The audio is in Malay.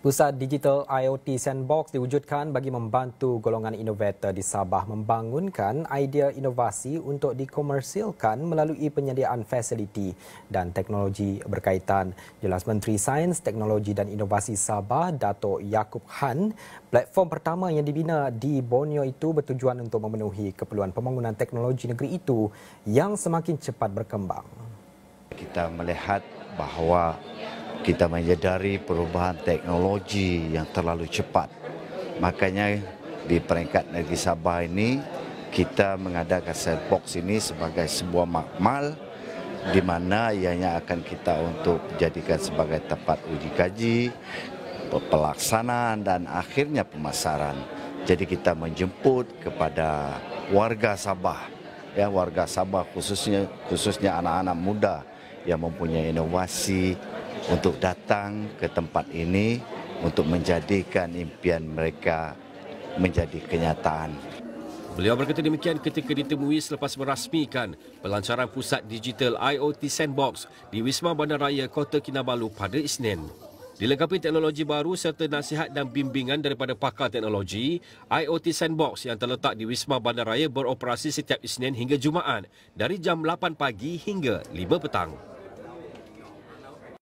Pusat Digital IoT Sandbox diwujudkan bagi membantu golongan inovator di Sabah membangunkan idea inovasi untuk dikomersilkan melalui penyediaan fasiliti dan teknologi berkaitan. Jelas Menteri Sains, Teknologi dan Inovasi Sabah, Dato' Yaakob Han, platform pertama yang dibina di Borneo itu bertujuan untuk memenuhi keperluan pembangunan teknologi negeri itu yang semakin cepat berkembang. Kita melihat bahawa kita menyedari perubahan teknologi yang terlalu cepat. Makanya di peringkat negeri Sabah ini kita mengadakan sandbox ini sebagai sebuah makmal di mana ianya akan kita untuk jadikan sebagai tempat uji kaji, pelaksanaan dan akhirnya pemasaran. Jadi kita menjemput kepada warga Sabah, ya warga Sabah khususnya khususnya anak-anak muda yang mempunyai inovasi, untuk datang ke tempat ini untuk menjadikan impian mereka menjadi kenyataan. Beliau berkata demikian ketika ditemui selepas merasmikan pelancaran pusat digital IoT Sandbox di Wisma Bandaraya Kota Kinabalu pada Isnin. Dilengkapi teknologi baru serta nasihat dan bimbingan daripada pakar teknologi, IoT Sandbox yang terletak di Wisma Bandaraya beroperasi setiap Isnin hingga Jumaat dari jam 8 pagi hingga 5 petang.